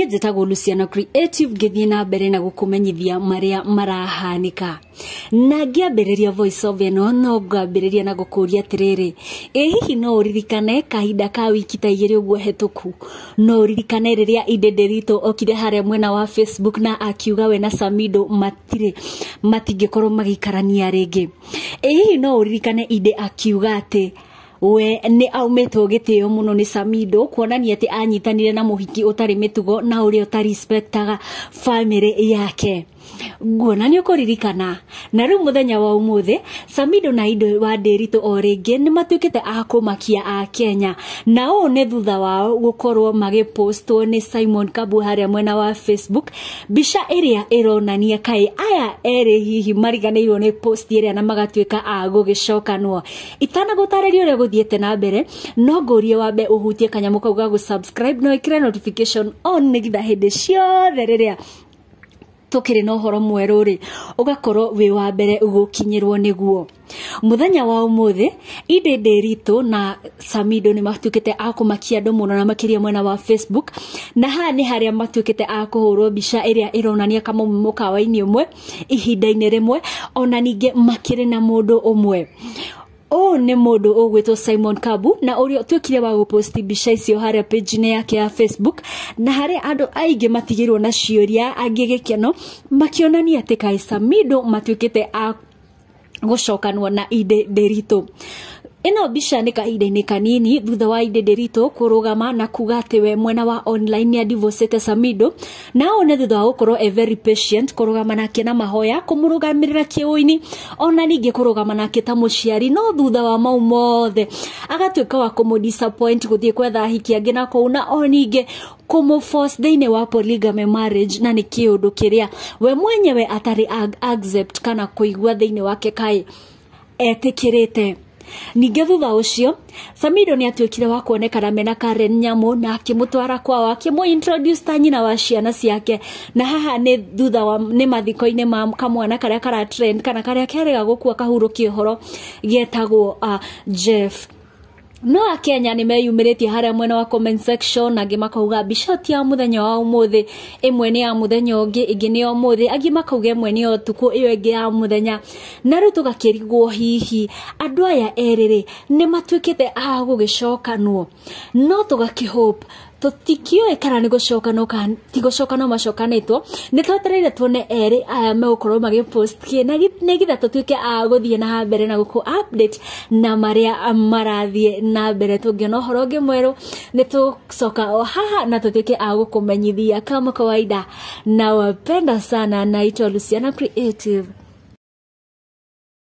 nie njätagwo luciano creative ngä na mbere na gå kå menyithia marä a marahanä na ngĩambĩrĩria voice of eno no ria na gũkũria atĩrĩrĩ ĩ hihi no ririkane kahinda ka wiki ta igĩrĩ ũguo hetũku no ũririkane rĩrĩa inde nderitũ okire harĩa mwena wa facebook na akiuga we na samido matirĩ matingĩkorwo magĩikarania rĩngĩ ĩ hihi no ririkane inde akiuga atä we nä aumätwo gä tä muno nä samindo kuonania atä anyitanire na må hiki å tarä mä tugo na å rä a å tarä yake nguona nä å kå ririkana na rä u må thenya wa ũmũthĩ samido na indo wa ndĩritũ o matuä kä te a makia a kenya na å nä thutha wao gũkorwo magĩpostwo nĩ simon kabu a mwena wa facebook mbica ä ronania kaä aya erä hihi mariganĩirwo nĩ rä a na magatuĩka a gũgĩcokanwo itanagũtarĩria ũrĩa gũthiĩte na mbere no wabe wambe hutie kanyamå kau ga gũsubscribe no ĩkĩre notification on nĩgetha hĩndĩ ciothe a tukiri na horo mweru ri ugakoro wi wa mbere ugukinyirwo niguo muthenya wa umuthi idende ritu na samido ni matukete ako makia do muno na makiria mwena wa facebook na haha ni ya matukete a horo mbica iria ironania kama mukawa-ini umwe ihinda-ini rimwe ona ningi makire na mundu umwe ũũ nĩ mũndũ ũgwĩtwo simon kabu na ũrĩa ũtuĩkire wa gũposti mbica icio harĩa pĩnji-inĩ yake ya facebook na harĩa andũ aingĩ matigĩirwo na ciũria angĩ gĩkeno makĩonania atĩ kaisamido matuĩkĩte a gũcokanwo na inde ndĩritũ ĩno mbica nä kahinda-inĩ kanini thutha wa idederitu kũrũgama na kuga atĩ we mwena wa online ya divocete samido na one thutha wa gå a e very patient kũrũgama nake na mahoya kũmũrũgamĩrĩra ini ona ningĩ kũrũgama nake ta mũciari no thutha wa mau mothe agatuĩka wa kũmũdisappoint gũthiĩ gwetha hiki angĩ na kũu na o ningĩ thä inä wa polygamy marriage na nĩ kĩũndũ kĩrĩa we mwenyewe atarĩ ag accept kana thä thĩinĩ wake rä te ningä thutha å cio samido nä atuä kire wa kuonekana mena karen nyamå na twara kwao akĩmũ ta nyina wa ciana ciake na haha nĩ thutha wa mathiko inä ma kamwana a kara trend kana kua kahurå kä å horo getagwo uh, jeff no a kenya nä meyumä harä a mwena wa comment section na angä makauga mbica ti ya må thenya wa må thä ä mwe nä ya må thenya å ngä ä ngä nä ya må thä angä makauga ä mwe nä ya å tukå ä yo ä ngä ya må thenya na rä u tå gakä rigwo hihi andå aya erä rä nä matuä kä te agå gä cokanwo no tå gakä tutikioe kana nä no cokano ti no macoka macokanätwo nä twetereire tuone erä aya magi magä nä na tå tuä ke a gå thiä na habere na gå kå na marä a marathiä na bere tå ngä ona å horo ngä mwerå nä tå coka o haha na tå tuä ke a gå kå menyithia kama kawaida na wapenda sana ito luciana creative